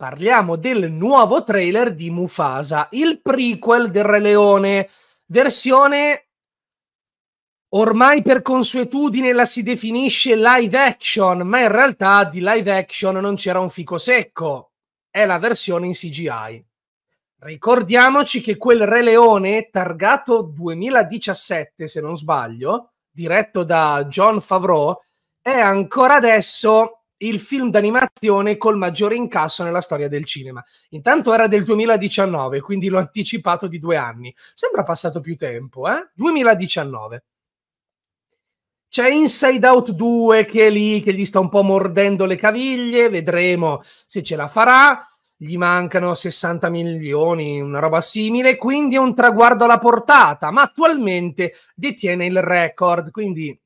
Parliamo del nuovo trailer di Mufasa, il prequel del Re Leone, versione ormai per consuetudine la si definisce live action, ma in realtà di live action non c'era un fico secco, è la versione in CGI. Ricordiamoci che quel Re Leone, targato 2017 se non sbaglio, diretto da John Favreau, è ancora adesso il film d'animazione col maggiore incasso nella storia del cinema. Intanto era del 2019, quindi l'ho anticipato di due anni. Sembra passato più tempo, eh? 2019. C'è Inside Out 2 che è lì, che gli sta un po' mordendo le caviglie, vedremo se ce la farà. Gli mancano 60 milioni, una roba simile, quindi è un traguardo alla portata, ma attualmente detiene il record, quindi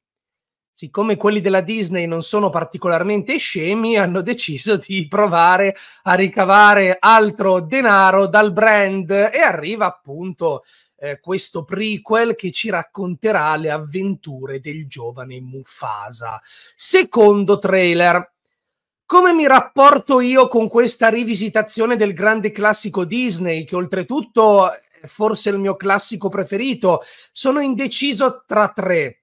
siccome quelli della Disney non sono particolarmente scemi, hanno deciso di provare a ricavare altro denaro dal brand e arriva appunto eh, questo prequel che ci racconterà le avventure del giovane Mufasa. Secondo trailer. Come mi rapporto io con questa rivisitazione del grande classico Disney, che oltretutto è forse il mio classico preferito? Sono indeciso tra tre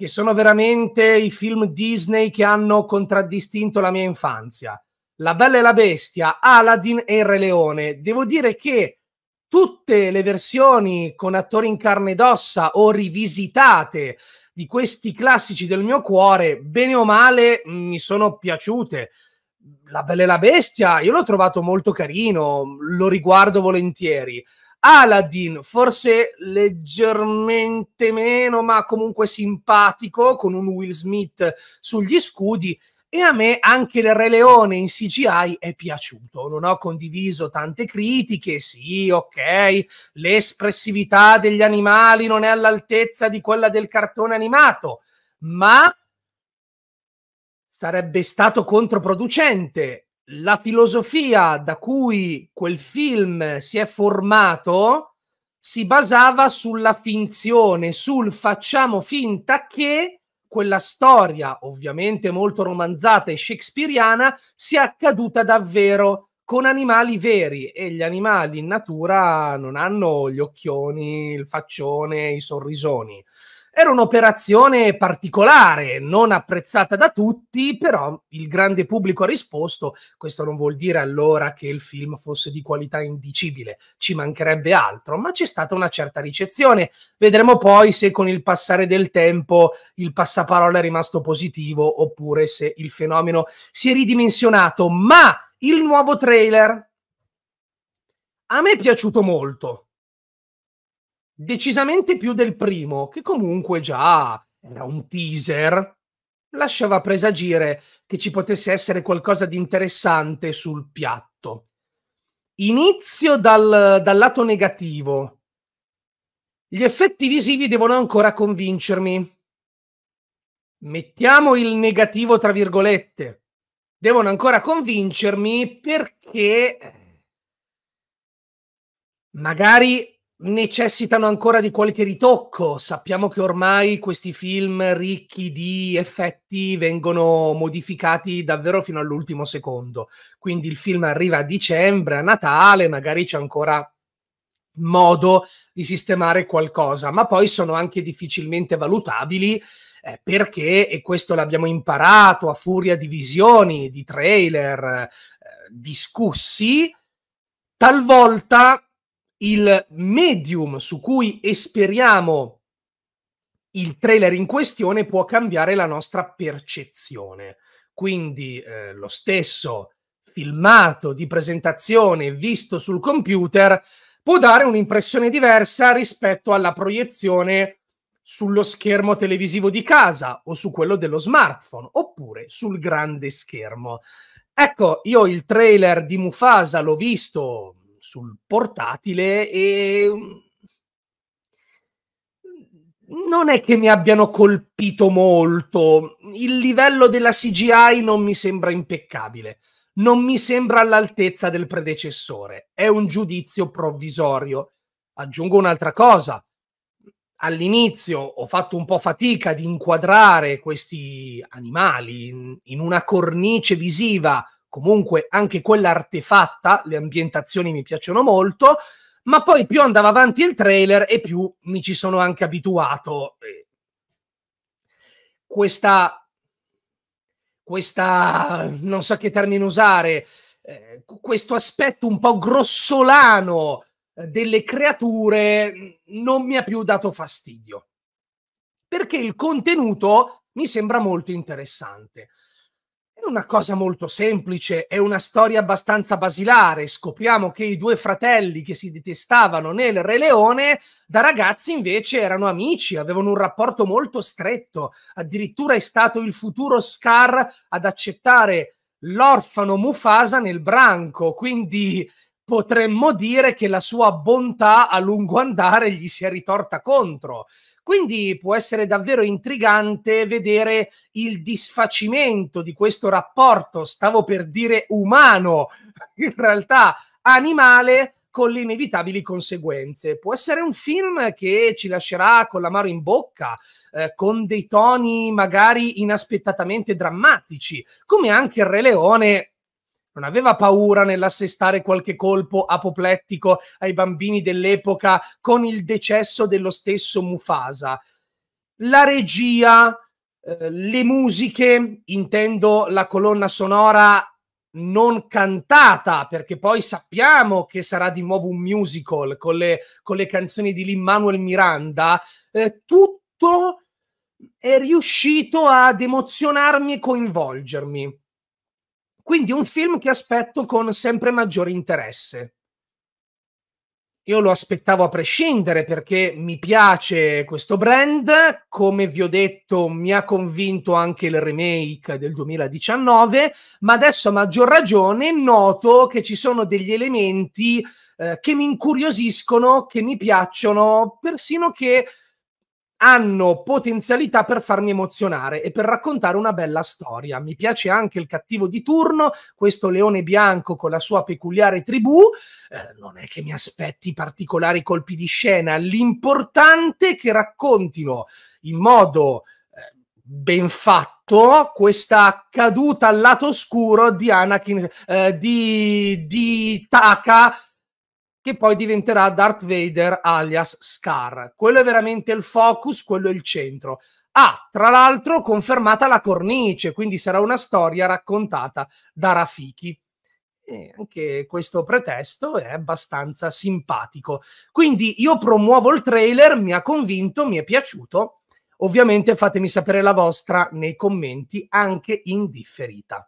che sono veramente i film Disney che hanno contraddistinto la mia infanzia. La Bella e la Bestia, Aladdin e Il Re Leone. Devo dire che tutte le versioni con attori in carne ed ossa o rivisitate di questi classici del mio cuore, bene o male, mi sono piaciute. La Bella e la Bestia, io l'ho trovato molto carino, lo riguardo volentieri. Aladdin, forse leggermente meno, ma comunque simpatico, con un Will Smith sugli scudi. E a me anche il Re Leone in CGI è piaciuto. Non ho condiviso tante critiche. Sì, ok, l'espressività degli animali non è all'altezza di quella del cartone animato, ma sarebbe stato controproducente la filosofia da cui quel film si è formato si basava sulla finzione, sul facciamo finta che quella storia, ovviamente molto romanzata e shakespeariana, sia accaduta davvero con animali veri e gli animali in natura non hanno gli occhioni, il faccione, i sorrisoni. Era un'operazione particolare, non apprezzata da tutti, però il grande pubblico ha risposto. Questo non vuol dire allora che il film fosse di qualità indicibile, ci mancherebbe altro, ma c'è stata una certa ricezione. Vedremo poi se con il passare del tempo il passaparola è rimasto positivo oppure se il fenomeno si è ridimensionato. Ma il nuovo trailer a me è piaciuto molto decisamente più del primo, che comunque già era un teaser, lasciava presagire che ci potesse essere qualcosa di interessante sul piatto. Inizio dal, dal lato negativo. Gli effetti visivi devono ancora convincermi. Mettiamo il negativo tra virgolette. Devono ancora convincermi perché eh, magari necessitano ancora di qualche ritocco. Sappiamo che ormai questi film ricchi di effetti vengono modificati davvero fino all'ultimo secondo. Quindi il film arriva a dicembre, a Natale, magari c'è ancora modo di sistemare qualcosa, ma poi sono anche difficilmente valutabili. Eh, perché, e questo l'abbiamo imparato a furia di visioni, di trailer eh, discussi, talvolta il medium su cui esperiamo il trailer in questione può cambiare la nostra percezione. Quindi eh, lo stesso filmato di presentazione visto sul computer può dare un'impressione diversa rispetto alla proiezione sullo schermo televisivo di casa o su quello dello smartphone oppure sul grande schermo. Ecco, io il trailer di Mufasa l'ho visto sul portatile e mm, non è che mi abbiano colpito molto. Il livello della CGI non mi sembra impeccabile, non mi sembra all'altezza del predecessore. È un giudizio provvisorio. Aggiungo un'altra cosa. All'inizio ho fatto un po' fatica di inquadrare questi animali in una cornice visiva comunque anche quella artefatta, le ambientazioni mi piacciono molto, ma poi più andava avanti il trailer e più mi ci sono anche abituato. Eh, questa, questa non so che termine usare, eh, questo aspetto un po' grossolano eh, delle creature mm, non mi ha più dato fastidio perché il contenuto mi sembra molto interessante. È una cosa molto semplice, è una storia abbastanza basilare. Scopriamo che i due fratelli che si detestavano nel Re Leone, da ragazzi invece erano amici, avevano un rapporto molto stretto. Addirittura è stato il futuro Scar ad accettare l'orfano Mufasa nel branco, quindi potremmo dire che la sua bontà a lungo andare gli si è ritorta contro. Quindi può essere davvero intrigante vedere il disfacimento di questo rapporto, stavo per dire umano, in realtà animale, con le inevitabili conseguenze. Può essere un film che ci lascerà con la mano in bocca, eh, con dei toni magari inaspettatamente drammatici, come anche il Re Leone non aveva paura nell'assestare qualche colpo apoplettico ai bambini dell'epoca con il decesso dello stesso Mufasa. La regia, eh, le musiche, intendo la colonna sonora non cantata, perché poi sappiamo che sarà di nuovo un musical con le, con le canzoni di Lin Manuel Miranda, eh, tutto è riuscito ad emozionarmi e coinvolgermi. Quindi un film che aspetto con sempre maggiore interesse. Io lo aspettavo a prescindere perché mi piace questo brand, come vi ho detto mi ha convinto anche il remake del 2019, ma adesso a maggior ragione noto che ci sono degli elementi eh, che mi incuriosiscono, che mi piacciono, persino che hanno potenzialità per farmi emozionare e per raccontare una bella storia. Mi piace anche il cattivo di turno, questo leone bianco con la sua peculiare tribù. Eh, non è che mi aspetti particolari colpi di scena, l'importante è che raccontino in modo eh, ben fatto questa caduta al lato oscuro di Anakin, eh, di, di Taka che poi diventerà Darth Vader alias Scar. Quello è veramente il focus, quello è il centro. Ah, tra l'altro confermata la cornice, quindi sarà una storia raccontata da Rafiki. E anche questo pretesto è abbastanza simpatico. Quindi io promuovo il trailer, mi ha convinto, mi è piaciuto. Ovviamente fatemi sapere la vostra nei commenti, anche in differita.